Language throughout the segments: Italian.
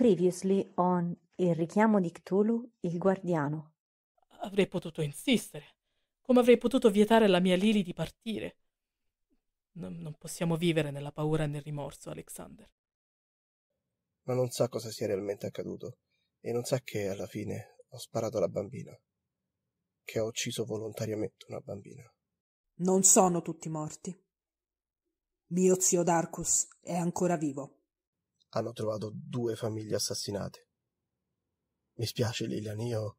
Previously on Il richiamo di Cthulhu, il guardiano. Avrei potuto insistere. Come avrei potuto vietare alla mia Lily di partire? non, non possiamo vivere nella paura e nel rimorso, Alexander. Ma non sa cosa sia realmente accaduto e non sa che alla fine ho sparato alla bambina, che ho ucciso volontariamente una bambina. Non sono tutti morti. Mio zio Darkus è ancora vivo hanno trovato due famiglie assassinate. Mi spiace Lilian, io...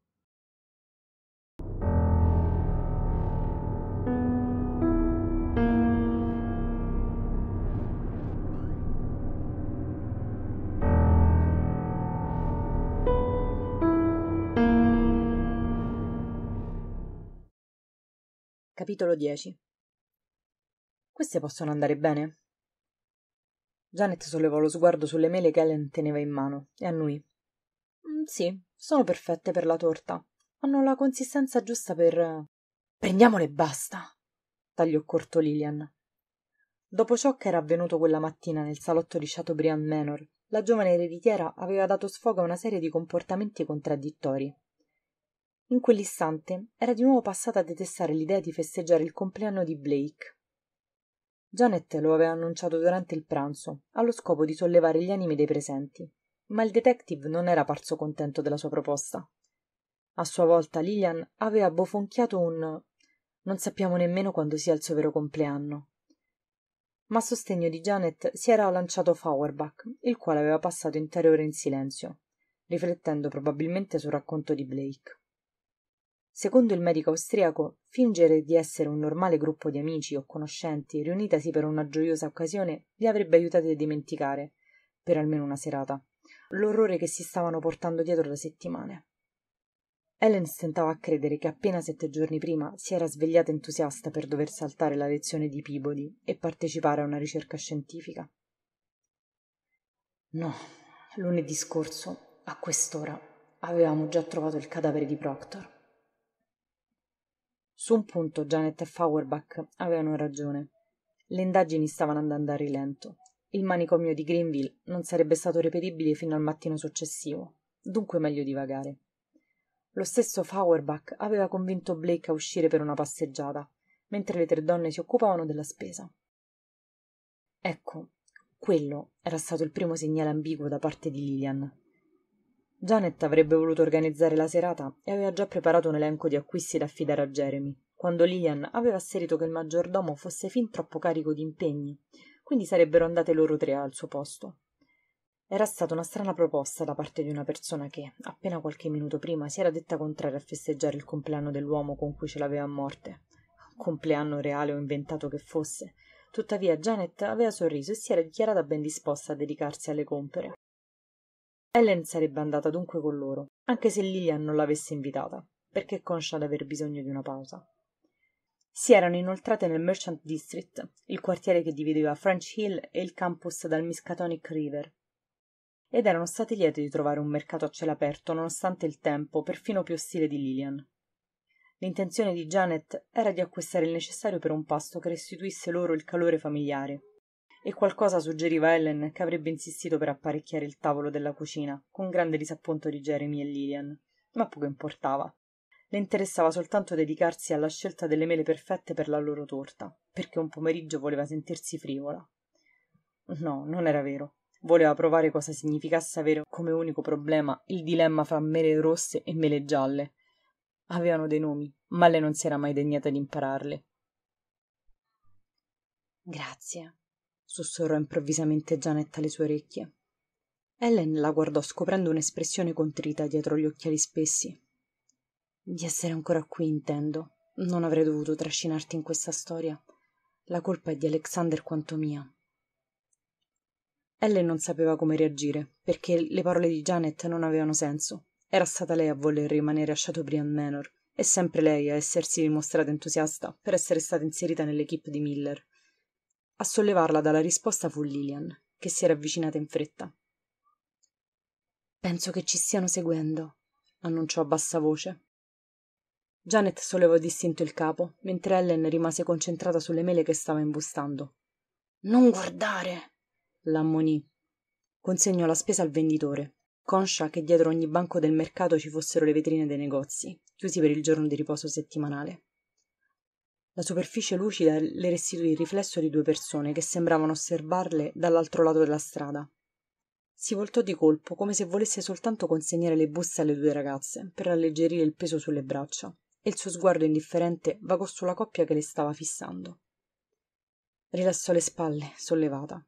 Capitolo 10 Queste possono andare bene? Janet sollevò lo sguardo sulle mele che Ellen teneva in mano e annui. Mm, sì, sono perfette per la torta. Hanno la consistenza giusta per. Prendiamole e basta! tagliò corto Lilian. Dopo ciò che era avvenuto quella mattina nel salotto di Chateaubriand Manor, la giovane ereditiera aveva dato sfogo a una serie di comportamenti contraddittori. In quell'istante era di nuovo passata a detestare l'idea di festeggiare il compleanno di Blake Janet lo aveva annunciato durante il pranzo, allo scopo di sollevare gli animi dei presenti, ma il detective non era parso contento della sua proposta. A sua volta Lilian aveva bofonchiato un non sappiamo nemmeno quando sia il suo vero compleanno. Ma a sostegno di Janet si era lanciato Fauerbach, il quale aveva passato intere ore in silenzio, riflettendo probabilmente sul racconto di Blake. Secondo il medico austriaco, fingere di essere un normale gruppo di amici o conoscenti riunitasi per una gioiosa occasione li avrebbe aiutati a dimenticare, per almeno una serata, l'orrore che si stavano portando dietro da settimane. Helen stentava a credere che appena sette giorni prima si era svegliata entusiasta per dover saltare la lezione di Peabody e partecipare a una ricerca scientifica. No, lunedì scorso, a quest'ora, avevamo già trovato il cadavere di Proctor. Su un punto Janet e Feuerbach avevano ragione. Le indagini stavano andando a rilento. Il manicomio di Greenville non sarebbe stato reperibile fino al mattino successivo, dunque meglio divagare. Lo stesso Feuerbach aveva convinto Blake a uscire per una passeggiata, mentre le tre donne si occupavano della spesa. Ecco, quello era stato il primo segnale ambiguo da parte di Lillian, Janet avrebbe voluto organizzare la serata e aveva già preparato un elenco di acquisti da affidare a Jeremy, quando Lillian aveva asserito che il maggiordomo fosse fin troppo carico di impegni, quindi sarebbero andate loro tre al suo posto. Era stata una strana proposta da parte di una persona che, appena qualche minuto prima, si era detta contraria a festeggiare il compleanno dell'uomo con cui ce l'aveva a morte. Compleanno reale o inventato che fosse. Tuttavia Janet aveva sorriso e si era dichiarata ben disposta a dedicarsi alle compere. Ellen sarebbe andata dunque con loro, anche se Lilian non l'avesse invitata, perché conscia d'aver bisogno di una pausa. Si erano inoltrate nel Merchant District, il quartiere che divideva French Hill e il campus dal Miskatonic River, ed erano state liete di trovare un mercato a cielo aperto nonostante il tempo, perfino più ostile di Lilian. L'intenzione di Janet era di acquistare il necessario per un pasto che restituisse loro il calore familiare, e qualcosa suggeriva a Ellen che avrebbe insistito per apparecchiare il tavolo della cucina, con grande disappunto di Jeremy e Lillian. Ma poco importava. Le interessava soltanto dedicarsi alla scelta delle mele perfette per la loro torta, perché un pomeriggio voleva sentirsi frivola. No, non era vero. Voleva provare cosa significasse avere come unico problema il dilemma fra mele rosse e mele gialle. Avevano dei nomi, ma lei non si era mai degnata di impararli. Grazie, sussurrò improvvisamente Janet alle sue orecchie. Ellen la guardò scoprendo un'espressione contrita dietro gli occhiali spessi. Di essere ancora qui, intendo. Non avrei dovuto trascinarti in questa storia. La colpa è di Alexander quanto mia. Ellen non sapeva come reagire, perché le parole di Janet non avevano senso. Era stata lei a voler rimanere a Chateaubriand Manor, e sempre lei a essersi dimostrata entusiasta per essere stata inserita nell'equipe di Miller a sollevarla dalla risposta fu lilian che si era avvicinata in fretta penso che ci stiano seguendo annunciò a bassa voce janet sollevò distinto il capo mentre ellen rimase concentrata sulle mele che stava imbustando non guardare l'ammonì consegnò la spesa al venditore conscia che dietro ogni banco del mercato ci fossero le vetrine dei negozi chiusi per il giorno di riposo settimanale la superficie lucida le restituì il riflesso di due persone che sembravano osservarle dall'altro lato della strada. Si voltò di colpo, come se volesse soltanto consegnare le buste alle due ragazze, per alleggerire il peso sulle braccia, e il suo sguardo indifferente vagò sulla coppia che le stava fissando. Rilassò le spalle, sollevata.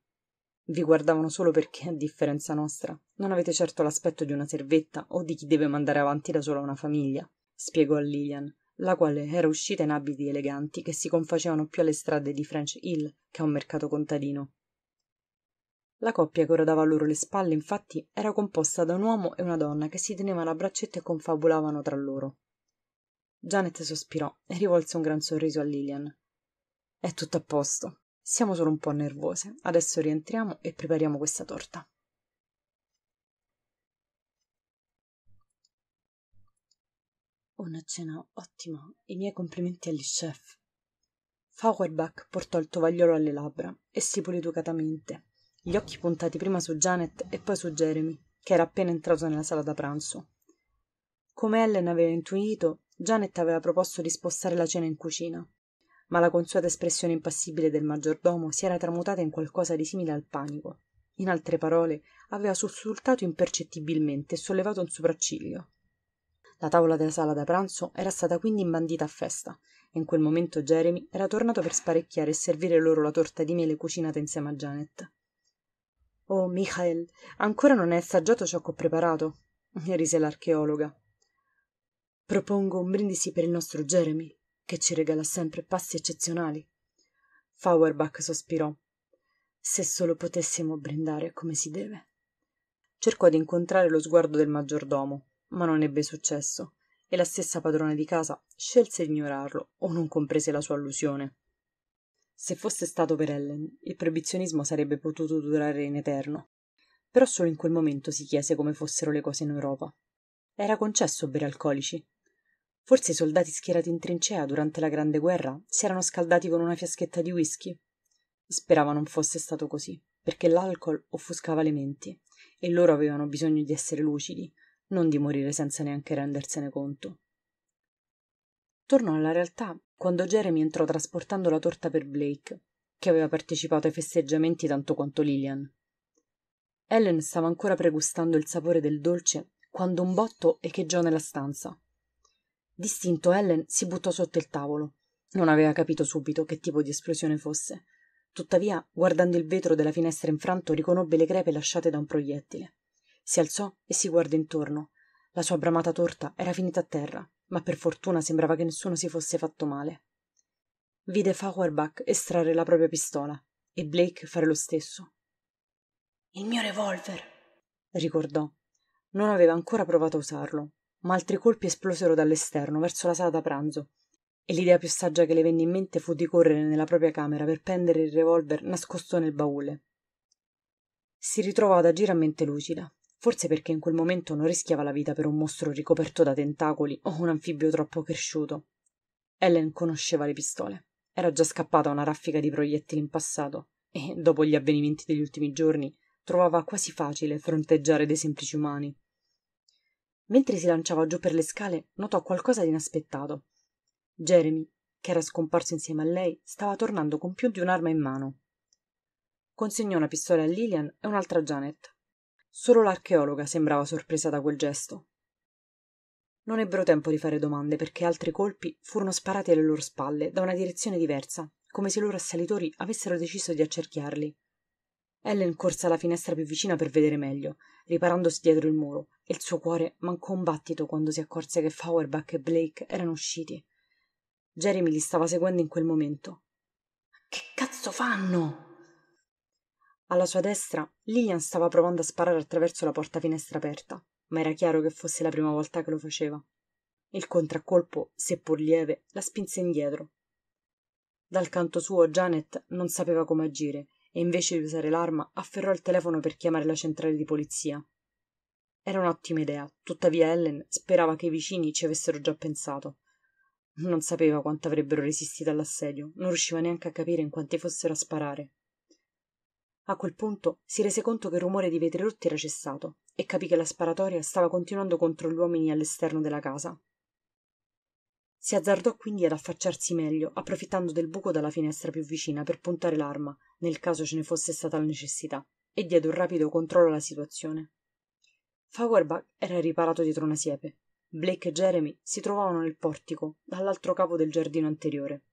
Vi guardavano solo perché, a differenza nostra, non avete certo l'aspetto di una servetta o di chi deve mandare avanti da sola una famiglia, spiegò a Lilian, la quale era uscita in abiti eleganti che si confacevano più alle strade di french hill che a un mercato contadino la coppia che ora dava loro le spalle infatti era composta da un uomo e una donna che si tenevano a braccetto e confabulavano tra loro janet sospirò e rivolse un gran sorriso a lilian è tutto a posto siamo solo un po nervose adesso rientriamo e prepariamo questa torta una cena ottima i miei complimenti agli chef feuerbach portò il tovagliolo alle labbra e si pulì educatamente gli occhi puntati prima su janet e poi su jeremy che era appena entrato nella sala da pranzo come ellen aveva intuito janet aveva proposto di spostare la cena in cucina ma la consueta espressione impassibile del maggiordomo si era tramutata in qualcosa di simile al panico in altre parole aveva sussultato impercettibilmente e sollevato un sopracciglio la tavola della sala da pranzo era stata quindi imbandita a festa e in quel momento jeremy era tornato per sparecchiare e servire loro la torta di miele cucinata insieme a janet oh michael ancora non hai assaggiato ciò che ho preparato rise l'archeologa propongo un brindisi per il nostro jeremy che ci regala sempre pasti eccezionali fauerbach sospirò se solo potessimo brindare come si deve cercò di incontrare lo sguardo del maggiordomo ma non ebbe successo e la stessa padrona di casa scelse di ignorarlo o non comprese la sua allusione se fosse stato per ellen il proibizionismo sarebbe potuto durare in eterno però solo in quel momento si chiese come fossero le cose in europa era concesso bere alcolici forse i soldati schierati in trincea durante la grande guerra si erano scaldati con una fiaschetta di whisky sperava non fosse stato così perché l'alcol offuscava le menti e loro avevano bisogno di essere lucidi non di morire senza neanche rendersene conto. Tornò alla realtà quando Jeremy entrò trasportando la torta per Blake, che aveva partecipato ai festeggiamenti tanto quanto Lillian. Ellen stava ancora pregustando il sapore del dolce quando un botto echeggiò nella stanza. Distinto, Ellen si buttò sotto il tavolo. Non aveva capito subito che tipo di esplosione fosse. Tuttavia, guardando il vetro della finestra infranto, riconobbe le crepe lasciate da un proiettile si alzò e si guardò intorno la sua bramata torta era finita a terra ma per fortuna sembrava che nessuno si fosse fatto male vide Fauerbach estrarre la propria pistola e blake fare lo stesso il mio revolver ricordò non aveva ancora provato a usarlo ma altri colpi esplosero dall'esterno verso la sala da pranzo e l'idea più saggia che le venne in mente fu di correre nella propria camera per prendere il revolver nascosto nel baule si ritrovò ad agire a mente lucida forse perché in quel momento non rischiava la vita per un mostro ricoperto da tentacoli o un anfibio troppo cresciuto. Ellen conosceva le pistole. Era già scappata una raffica di proiettili in passato e, dopo gli avvenimenti degli ultimi giorni, trovava quasi facile fronteggiare dei semplici umani. Mentre si lanciava giù per le scale, notò qualcosa di inaspettato. Jeremy, che era scomparso insieme a lei, stava tornando con più di un'arma in mano. Consegnò una pistola a Lillian e un'altra a Janet. Solo l'archeologa sembrava sorpresa da quel gesto. Non ebbero tempo di fare domande perché altri colpi furono sparati alle loro spalle da una direzione diversa, come se i loro assalitori avessero deciso di accerchiarli. Ellen corse alla finestra più vicina per vedere meglio, riparandosi dietro il muro, e il suo cuore mancò un battito quando si accorse che Fauerbach e Blake erano usciti. Jeremy li stava seguendo in quel momento. Che cazzo fanno? alla sua destra, Lillian stava provando a sparare attraverso la porta finestra aperta, ma era chiaro che fosse la prima volta che lo faceva. Il contraccolpo, seppur lieve, la spinse indietro. Dal canto suo Janet non sapeva come agire e invece di usare l'arma afferrò il telefono per chiamare la centrale di polizia. Era un'ottima idea, tuttavia Ellen sperava che i vicini ci avessero già pensato. Non sapeva quanto avrebbero resistito all'assedio, non riusciva neanche a capire in quanti fossero a sparare a quel punto si rese conto che il rumore di vetri rotti era cessato e capì che la sparatoria stava continuando contro gli uomini all'esterno della casa si azzardò quindi ad affacciarsi meglio approfittando del buco dalla finestra più vicina per puntare l'arma nel caso ce ne fosse stata la necessità e diede un rapido controllo alla situazione Fauerbach era riparato dietro una siepe Blake e Jeremy si trovavano nel portico dall'altro capo del giardino anteriore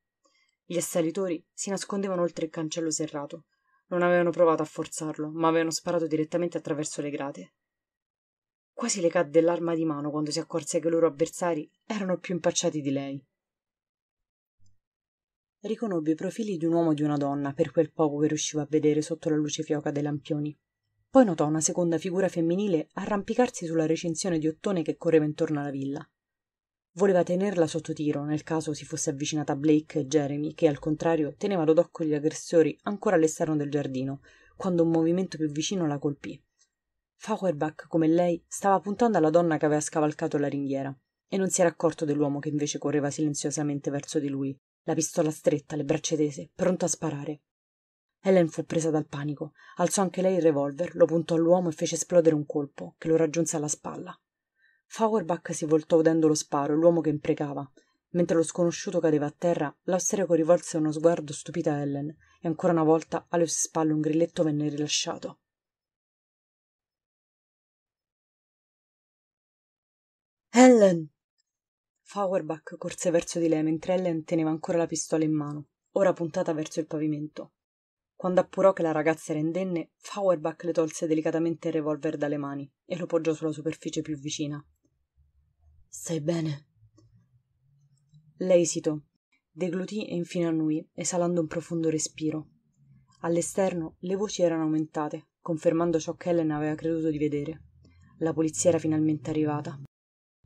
gli assalitori si nascondevano oltre il cancello serrato non avevano provato a forzarlo, ma avevano sparato direttamente attraverso le grate. Quasi le cadde l'arma di mano quando si accorse che i loro avversari erano più impacciati di lei. Riconobbe i profili di un uomo e di una donna per quel poco che riusciva a vedere sotto la luce fioca dei lampioni. Poi notò una seconda figura femminile arrampicarsi sulla recinzione di ottone che correva intorno alla villa. Voleva tenerla sotto tiro nel caso si fosse avvicinata a Blake e Jeremy, che al contrario tenevano d'occhio gli aggressori ancora all'esterno del giardino, quando un movimento più vicino la colpì. Fauerbach, come lei, stava puntando alla donna che aveva scavalcato la ringhiera e non si era accorto dell'uomo che invece correva silenziosamente verso di lui, la pistola stretta, le braccia tese, pronto a sparare. Helen fu presa dal panico, alzò anche lei il revolver, lo puntò all'uomo e fece esplodere un colpo che lo raggiunse alla spalla. Fauerbach si voltò udendo lo sparo, l'uomo che imprecava. Mentre lo sconosciuto cadeva a terra, l'austriaco rivolse uno sguardo stupito a Ellen e ancora una volta alle sue spalle un grilletto venne rilasciato. Ellen! Fauerbach corse verso di lei mentre Ellen teneva ancora la pistola in mano, ora puntata verso il pavimento. Quando appurò che la ragazza era indenne, Fauerbach le tolse delicatamente il revolver dalle mani e lo poggiò sulla superficie più vicina stai bene lei esitò deglutì infine annui esalando un profondo respiro all'esterno le voci erano aumentate confermando ciò che ellen aveva creduto di vedere la polizia era finalmente arrivata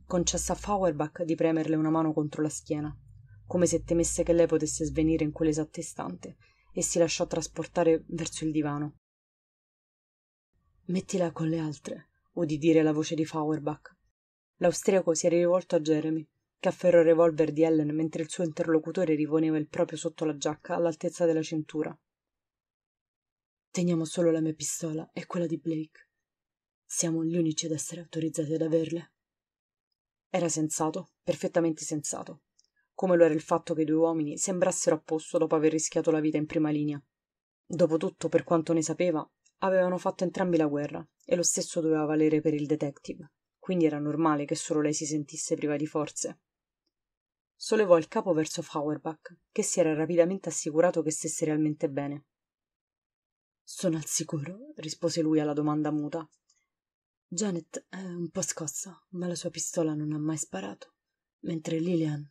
Concessa a Fauerbach di premerle una mano contro la schiena come se temesse che lei potesse svenire in quell'esatto istante e si lasciò trasportare verso il divano mettila con le altre udì dire la voce di Fauerbach l'austriaco si era rivolto a jeremy che afferrò il revolver di ellen mentre il suo interlocutore riponeva il proprio sotto la giacca all'altezza della cintura teniamo solo la mia pistola e quella di blake siamo gli unici ad essere autorizzati ad averle era sensato perfettamente sensato come lo era il fatto che i due uomini sembrassero a posto dopo aver rischiato la vita in prima linea dopotutto per quanto ne sapeva avevano fatto entrambi la guerra e lo stesso doveva valere per il detective quindi era normale che solo lei si sentisse priva di forze. Sollevò il capo verso Fauerbach, che si era rapidamente assicurato che stesse realmente bene. Sono al sicuro, rispose lui alla domanda muta. Janet è un po' scossa, ma la sua pistola non ha mai sparato, mentre Lillian.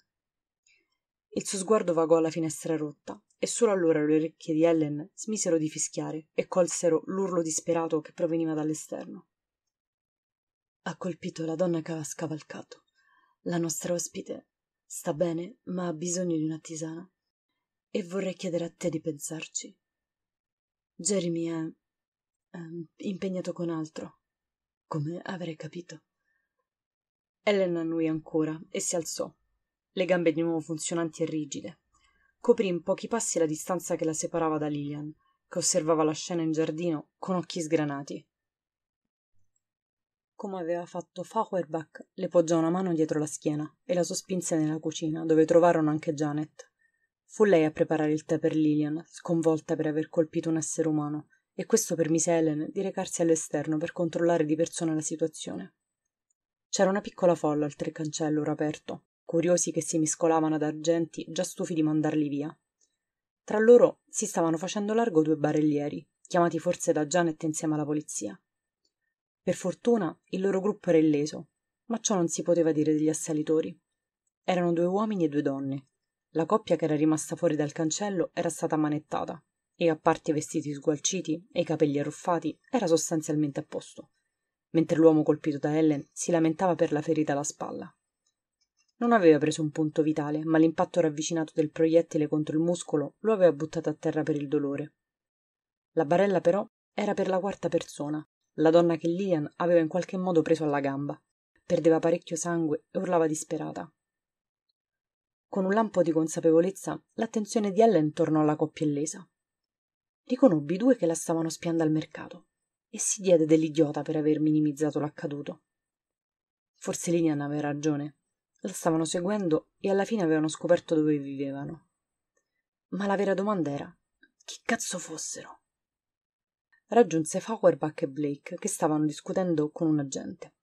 Il suo sguardo vagò alla finestra rotta, e solo allora le orecchie di Ellen smisero di fischiare e colsero l'urlo disperato che proveniva dall'esterno ha colpito la donna che aveva scavalcato. La nostra ospite sta bene, ma ha bisogno di una tisana. E vorrei chiedere a te di pensarci. Jeremy è, è ehm, impegnato con altro, come avrei capito. Ellen annui ancora e si alzò, le gambe di nuovo funzionanti e rigide. Coprì in pochi passi la distanza che la separava da Lillian, che osservava la scena in giardino con occhi sgranati come aveva fatto Fauerbach, le poggiò una mano dietro la schiena e la sospinse nella cucina, dove trovarono anche Janet. Fu lei a preparare il tè per Lilian, sconvolta per aver colpito un essere umano, e questo permise a Helen di recarsi all'esterno per controllare di persona la situazione. C'era una piccola folla oltre il cancello ora aperto, curiosi che si miscolavano ad argenti già stufi di mandarli via. Tra loro si stavano facendo largo due barellieri, chiamati forse da Janet insieme alla polizia. Per fortuna il loro gruppo era illeso, ma ciò non si poteva dire degli assalitori. Erano due uomini e due donne. La coppia che era rimasta fuori dal cancello era stata manettata e, a parte i vestiti sgualciti e i capelli arruffati, era sostanzialmente a posto, mentre l'uomo colpito da Ellen si lamentava per la ferita alla spalla. Non aveva preso un punto vitale, ma l'impatto ravvicinato del proiettile contro il muscolo lo aveva buttato a terra per il dolore. La barella però era per la quarta persona la donna che Lian aveva in qualche modo preso alla gamba. Perdeva parecchio sangue e urlava disperata. Con un lampo di consapevolezza, l'attenzione di Ellen tornò alla coppia illesa. Riconobbi due che la stavano spiando al mercato e si diede dell'idiota per aver minimizzato l'accaduto. Forse Linian aveva ragione. La stavano seguendo e alla fine avevano scoperto dove vivevano. Ma la vera domanda era: chi cazzo fossero? raggiunse Feuerbach e Blake che stavano discutendo con un agente.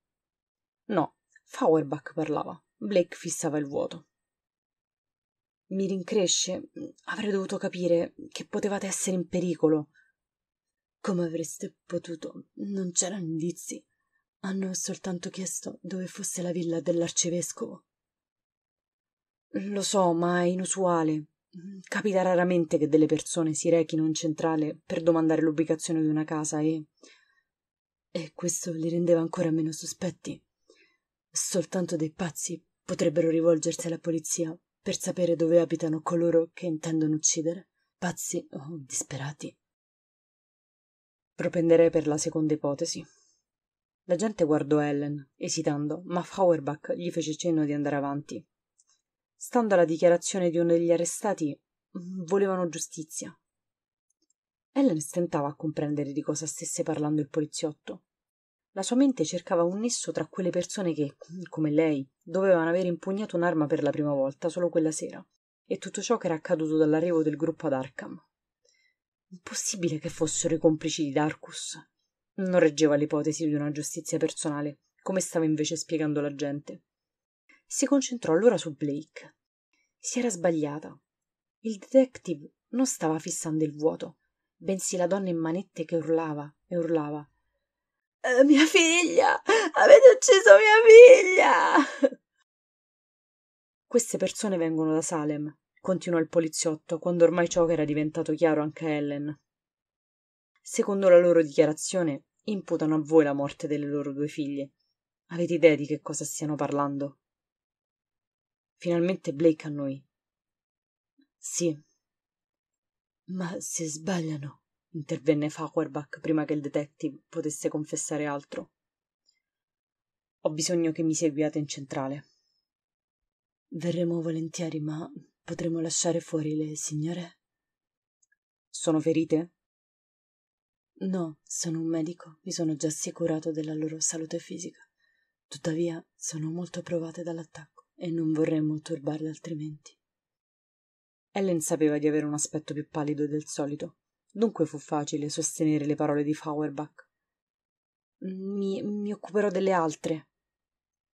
No, Feuerbach parlava, Blake fissava il vuoto. Mi rincresce, avrei dovuto capire che potevate essere in pericolo. Come avreste potuto? Non c'erano indizi. Hanno soltanto chiesto dove fosse la villa dell'arcivescovo. Lo so, ma è inusuale. Capita raramente che delle persone si rechino in centrale per domandare l'ubicazione di una casa e. e questo li rendeva ancora meno sospetti. Soltanto dei pazzi potrebbero rivolgersi alla polizia per sapere dove abitano coloro che intendono uccidere, pazzi o disperati. Propenderei per la seconda ipotesi. La gente guardò Ellen, esitando, ma Feuerbach gli fece cenno di andare avanti. Stando alla dichiarazione di uno degli arrestati, mm, volevano giustizia. Ellen stentava a comprendere di cosa stesse parlando il poliziotto. La sua mente cercava un nesso tra quelle persone che, mm, come lei, dovevano aver impugnato un'arma per la prima volta solo quella sera, e tutto ciò che era accaduto dall'arrivo del gruppo ad Arkham. Impossibile che fossero i complici di Darkus. Non reggeva l'ipotesi di una giustizia personale, come stava invece spiegando la gente si concentrò allora su Blake. Si era sbagliata. Il detective non stava fissando il vuoto, bensì la donna in manette che urlava e urlava. Eh, mia figlia! Avete ucciso mia figlia! Queste persone vengono da Salem, continuò il poliziotto, quando ormai ciò che era diventato chiaro anche a Ellen. Secondo la loro dichiarazione, imputano a voi la morte delle loro due figlie. Avete idea di che cosa stiano parlando? Finalmente Blake a noi. Sì. Ma se sbagliano, intervenne Fawerbach prima che il detective potesse confessare altro. Ho bisogno che mi seguiate in centrale. Verremo volentieri, ma potremo lasciare fuori le signore? Sono ferite? No, sono un medico, mi sono già assicurato della loro salute fisica. Tuttavia, sono molto provate dall'attacco e non vorremmo turbarla altrimenti ellen sapeva di avere un aspetto più pallido del solito dunque fu facile sostenere le parole di feuerbach mi mi occuperò delle altre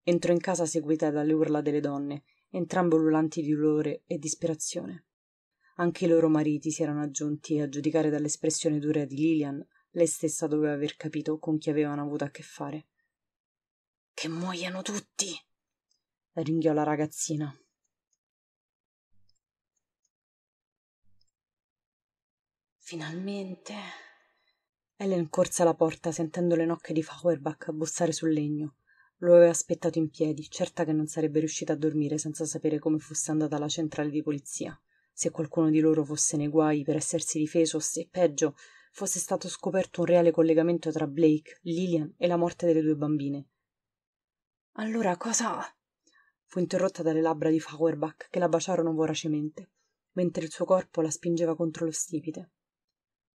entrò in casa seguita dalle urla delle donne entrambe ululanti di dolore e disperazione anche i loro mariti si erano aggiunti e a giudicare dall'espressione dura di lilian lei stessa doveva aver capito con chi avevano avuto a che fare che muoiano tutti ringhiò la ragazzina finalmente ellen corse alla porta sentendo le nocche di feuerbach bussare sul legno lo aveva aspettato in piedi certa che non sarebbe riuscita a dormire senza sapere come fosse andata alla centrale di polizia se qualcuno di loro fosse nei guai per essersi difeso se peggio fosse stato scoperto un reale collegamento tra Blake, Lillian e la morte delle due bambine. Allora cosa? fu interrotta dalle labbra di Fauerbach che la baciarono voracemente mentre il suo corpo la spingeva contro lo stipite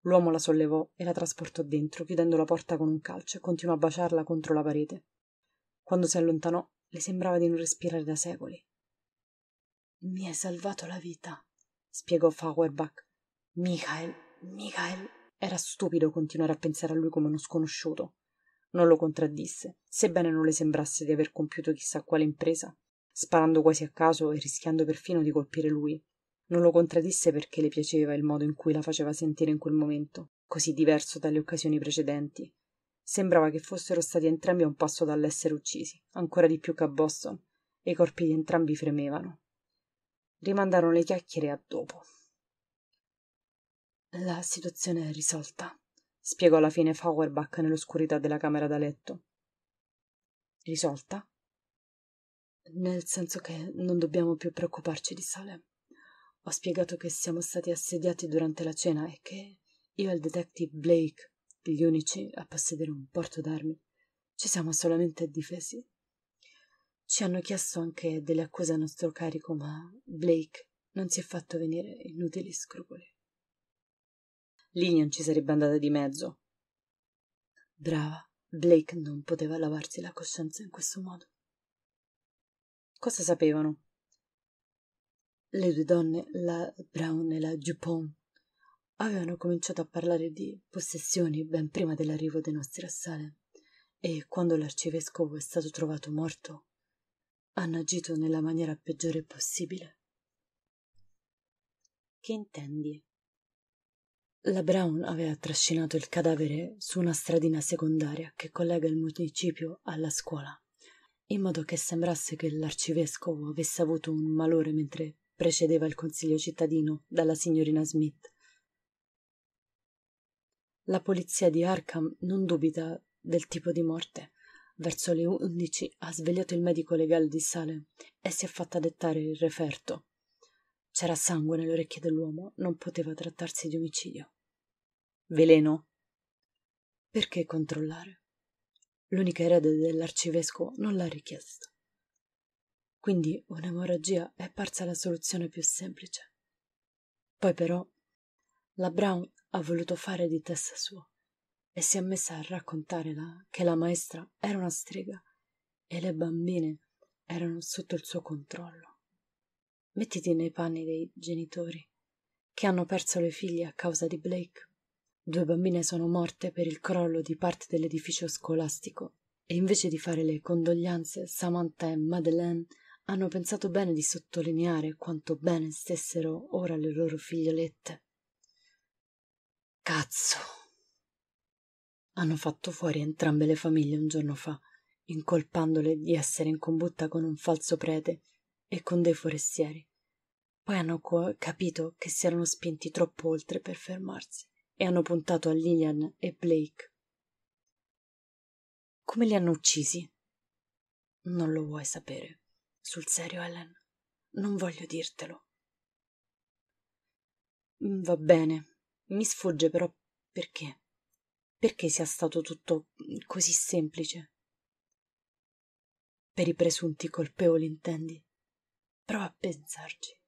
l'uomo la sollevò e la trasportò dentro chiudendo la porta con un calcio e continuò a baciarla contro la parete quando si allontanò le sembrava di non respirare da secoli mi hai salvato la vita spiegò Fauerbach. michael michael era stupido continuare a pensare a lui come uno sconosciuto non lo contraddisse sebbene non le sembrasse di aver compiuto chissà quale impresa sparando quasi a caso e rischiando perfino di colpire lui non lo contraddisse perché le piaceva il modo in cui la faceva sentire in quel momento così diverso dalle occasioni precedenti sembrava che fossero stati entrambi a un passo dall'essere uccisi ancora di più che a boston e i corpi di entrambi fremevano rimandarono le chiacchiere a dopo la situazione è risolta spiegò alla fine feuerbach nell'oscurità della camera da letto risolta nel senso che non dobbiamo più preoccuparci di Salem. Ho spiegato che siamo stati assediati durante la cena e che io e il detective Blake, gli unici a possedere un porto d'armi, ci siamo solamente difesi. Ci hanno chiesto anche delle accuse a nostro carico, ma Blake non si è fatto venire inutili scrupoli. Lì non ci sarebbe andata di mezzo. Brava, Blake non poteva lavarsi la coscienza in questo modo. Cosa sapevano? Le due donne, la Brown e la Dupont, avevano cominciato a parlare di possessioni ben prima dell'arrivo dei nostri assale e quando l'arcivescovo è stato trovato morto, hanno agito nella maniera peggiore possibile. Che intendi? La Brown aveva trascinato il cadavere su una stradina secondaria che collega il municipio alla scuola in modo che sembrasse che l'arcivescovo avesse avuto un malore mentre precedeva il consiglio cittadino dalla signorina Smith. La polizia di Arkham non dubita del tipo di morte. Verso le undici ha svegliato il medico legale di Salem e si è fatta dettare il referto. C'era sangue nelle orecchie dell'uomo, non poteva trattarsi di omicidio. Veleno? Perché controllare? l'unica erede dell'arcivescovo non l'ha richiesto. Quindi un'emorragia è parsa la soluzione più semplice. Poi però la Brown ha voluto fare di testa sua e si è messa a raccontare la, che la maestra era una strega e le bambine erano sotto il suo controllo. Mettiti nei panni dei genitori che hanno perso le figlie a causa di Blake. Due bambine sono morte per il crollo di parte dell'edificio scolastico e invece di fare le condoglianze, Samantha e Madeleine hanno pensato bene di sottolineare quanto bene stessero ora le loro figliolette. Cazzo! Hanno fatto fuori entrambe le famiglie un giorno fa, incolpandole di essere in combutta con un falso prete e con dei forestieri. Poi hanno capito che si erano spinti troppo oltre per fermarsi e hanno puntato a Lillian e Blake. Come li hanno uccisi? Non lo vuoi sapere. Sul serio, Ellen, non voglio dirtelo. Mm, va bene, mi sfugge però perché? Perché sia stato tutto mm, così semplice? Per i presunti colpevoli, intendi? Prova a pensarci.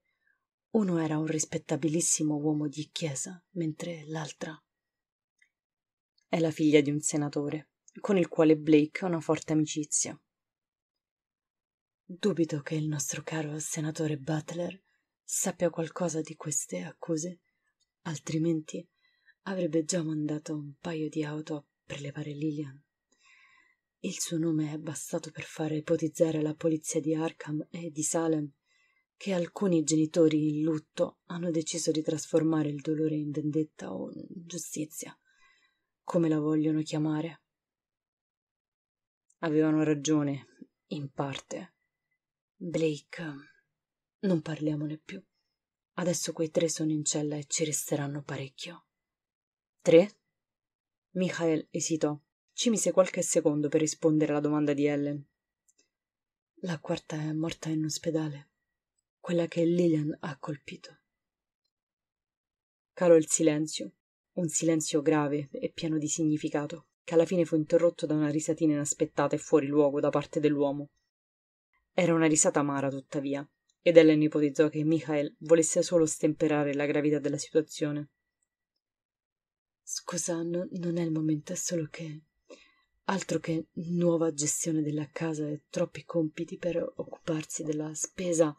Uno era un rispettabilissimo uomo di chiesa, mentre l'altra è la figlia di un senatore, con il quale Blake ha una forte amicizia. Dubito che il nostro caro senatore Butler sappia qualcosa di queste accuse, altrimenti avrebbe già mandato un paio di auto a prelevare Lillian. Il suo nome è bastato per fare ipotizzare alla polizia di Arkham e di Salem che alcuni genitori in lutto hanno deciso di trasformare il dolore in vendetta o in giustizia, come la vogliono chiamare. Avevano ragione, in parte. Blake, non parliamone più. Adesso quei tre sono in cella e ci resteranno parecchio. Tre? Michael esitò. Ci mise qualche secondo per rispondere alla domanda di Ellen. La quarta è morta in ospedale quella che Lilian ha colpito. Calò il silenzio, un silenzio grave e pieno di significato, che alla fine fu interrotto da una risatina inaspettata e fuori luogo da parte dell'uomo. Era una risata amara, tuttavia, ed Ellen ipotizzò che Michael volesse solo stemperare la gravità della situazione. Scusa, no, non è il momento, è solo che. Altro che nuova gestione della casa e troppi compiti per occuparsi della spesa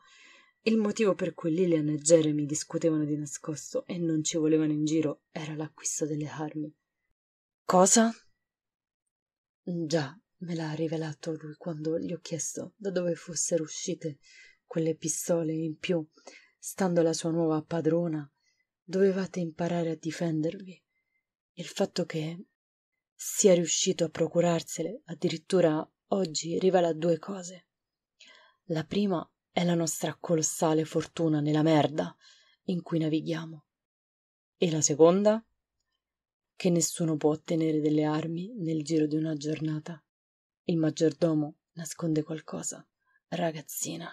il motivo per cui Lillian e Jeremy discutevano di nascosto e non ci volevano in giro era l'acquisto delle armi. Cosa? Già, me l'ha rivelato lui quando gli ho chiesto da dove fossero uscite quelle pistole in più. Stando alla sua nuova padrona, dovevate imparare a difendervi. Il fatto che sia riuscito a procurarsele addirittura oggi rivela due cose. La prima è la nostra colossale fortuna nella merda in cui navighiamo. E la seconda? Che nessuno può ottenere delle armi nel giro di una giornata. Il maggiordomo nasconde qualcosa. Ragazzina.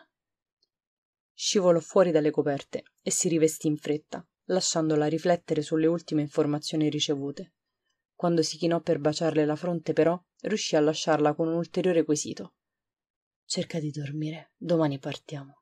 Scivolò fuori dalle coperte e si rivestì in fretta, lasciandola riflettere sulle ultime informazioni ricevute. Quando si chinò per baciarle la fronte, però, riuscì a lasciarla con un ulteriore quesito. Cerca di dormire, domani partiamo.